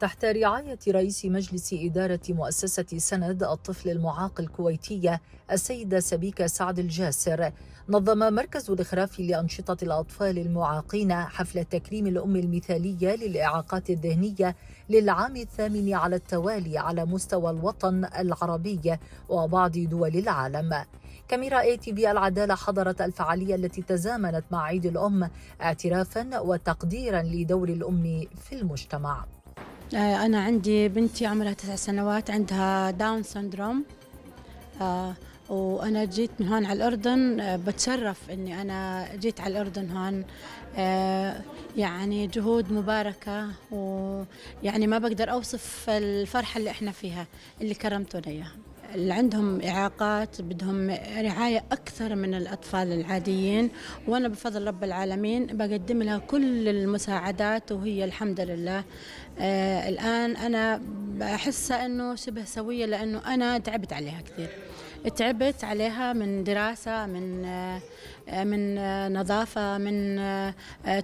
تحت رعاية رئيس مجلس إدارة مؤسسة سند الطفل المعاق الكويتية السيدة سبيكة سعد الجاسر نظم مركز الإخراف لأنشطة الأطفال المعاقين حفل تكريم الأم المثالية للإعاقات الذهنية للعام الثامن على التوالي على مستوى الوطن العربي وبعض دول العالم كاميرا اي تي بي العدالة حضرت الفعالية التي تزامنت مع عيد الأم اعترافا وتقديرا لدور الأم في المجتمع آه، أنا عندي بنتي عمرها تسع سنوات عندها داون سندروم آه، وأنا جيت من هون على الأردن آه، بتشرف إني أنا جيت على الأردن هون يعني جهود مباركة ويعني ما بقدر أوصف الفرحة اللي إحنا فيها اللي كرمتونا إياها اللي عندهم إعاقات بدهم رعاية أكثر من الأطفال العاديين وأنا بفضل رب العالمين بقدم لها كل المساعدات وهي الحمد لله آه الآن أنا بحسها أنه شبه سوية لأنه أنا تعبت عليها كثير تعبت عليها من دراسة من آه، من نظافة من آه،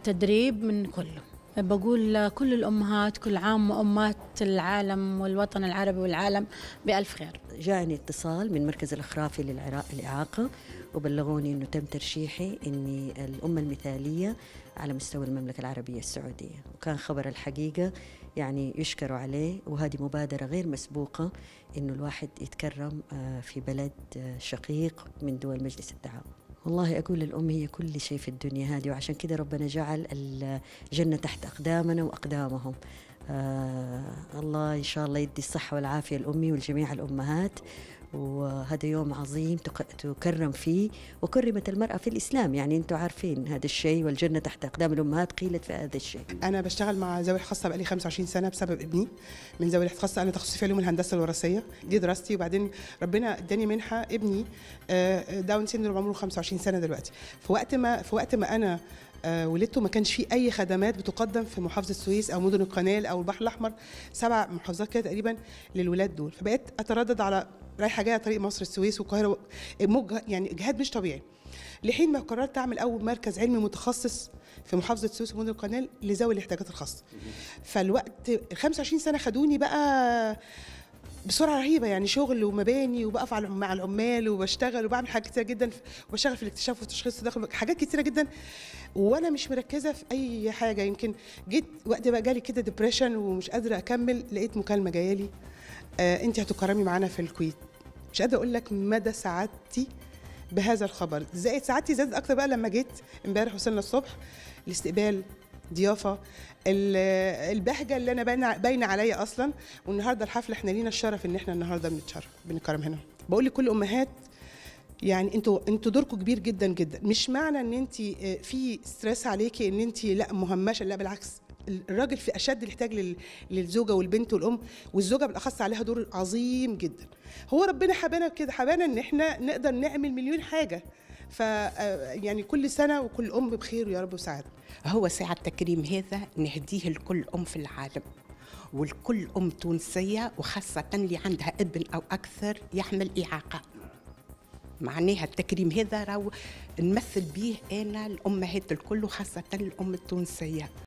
تدريب من كله بقول لكل الأمهات كل عام وأمات العالم والوطن العربي والعالم بألف خير جاءني اتصال من مركز الإخرافي للعراق للإعاقة وبلغوني أنه تم ترشيحي أني الأم المثالية على مستوى المملكة العربية السعودية وكان خبر الحقيقة يعني يشكروا عليه وهذه مبادرة غير مسبوقة أنه الواحد يتكرم آه، في بلد آه، شقيق من دول مجلس التعاون والله أقول الأم هي كل شيء في الدنيا هذه وعشان كده ربنا جعل الجنة تحت أقدامنا وأقدامهم آه الله إن شاء الله يدي الصحة والعافية لأمي والجميع الأمهات وهذا يوم عظيم تكرم فيه وكرمت المرأة في الإسلام يعني أنتم عارفين هذا الشيء والجنة تحت أقدام الأمهات قيلت في هذا الشيء أنا بشتغل مع ذوي الخاصة بقالي 25 سنة بسبب ابني من ذوي خاصة أنا تخصصي في علوم الهندسة الوراثية دي دراستي وبعدين ربنا اداني منحة ابني آه، داون سيندروم عمره 25 سنة دلوقتي في وقت ما في وقت ما أنا آه، ولدته ما كانش في اي خدمات بتقدم في محافظه السويس او مدن القناه او البحر الاحمر سبع محافظات كده تقريبا للولاد دول فبقيت اتردد على رايحه جايه طريق مصر السويس والقاهره موج يعني اجهاد مش طبيعي لحين ما قررت اعمل اول مركز علمي متخصص في محافظه السويس ومدن القناه لذوي الاحتياجات الخاصه فالوقت 25 سنه خدوني بقى بسرعه رهيبه يعني شغل ومباني وبقف على مع العمال وبشتغل وبعمل حاجات كتير جدا وبشتغل في الاكتشاف والتشخيص الداخلي حاجات كتيره جدا وانا مش مركزه في اي حاجه يمكن جيت وقت بقى جالي كده ديبريشن ومش قادره اكمل لقيت مكالمه جايه لي آه، انت هتكرمي معانا في الكويت مش قادره اقول لك مدى سعادتي بهذا الخبر زائد سعادتي زادت اكتر بقى لما جيت امبارح وصلنا الصبح الاستقبال ضيافه البهجه اللي انا باينه عليا اصلا والنهارده الحفله احنا لينا الشرف ان احنا النهارده بنتشرف بنكرم هنا بقول لكل امهات يعني انتوا انتوا دوركم كبير جدا جدا مش معنى ان انت آه، في ستريس عليكي ان انت لا مهمشه لا بالعكس الراجل في اشد الاحتياج للزوجه والبنت والام والزوجه بالاخص عليها دور عظيم جدا هو ربنا حبانا كده حبانا ان احنا نقدر نعمل مليون حاجه ف آه، يعني كل سنه وكل ام بخير يا رب وسعاده هو ساعة تكريم هذا نهديه لكل ام في العالم ولكل ام تونسيه وخاصه اللي عندها ابن او اكثر يحمل اعاقه معناها التكريم هذا راهو نمثل بيه انا الامهات الكل وخاصه الام التونسيه